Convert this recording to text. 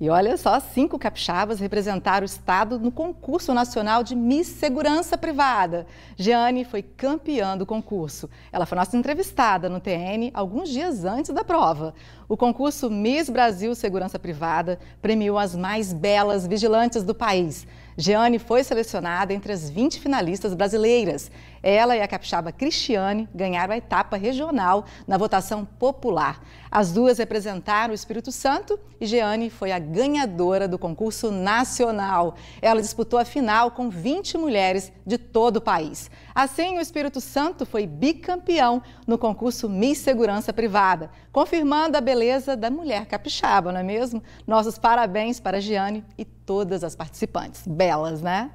E olha só, cinco capixabas representaram o Estado no concurso nacional de Miss Segurança Privada. Jeane foi campeã do concurso. Ela foi nossa entrevistada no TN alguns dias antes da prova. O concurso Miss Brasil Segurança Privada premiou as mais belas vigilantes do país. Jeane foi selecionada entre as 20 finalistas brasileiras. Ela e a capixaba Cristiane ganharam a etapa regional na votação popular. As duas representaram o Espírito Santo e Jeane foi a ganhadora do concurso nacional. Ela disputou a final com 20 mulheres de todo o país. Assim, o Espírito Santo foi bicampeão no concurso Miss Segurança Privada, confirmando a beleza da mulher capixaba, não é mesmo? Nossos parabéns para Jeane e todas as participantes belas, né?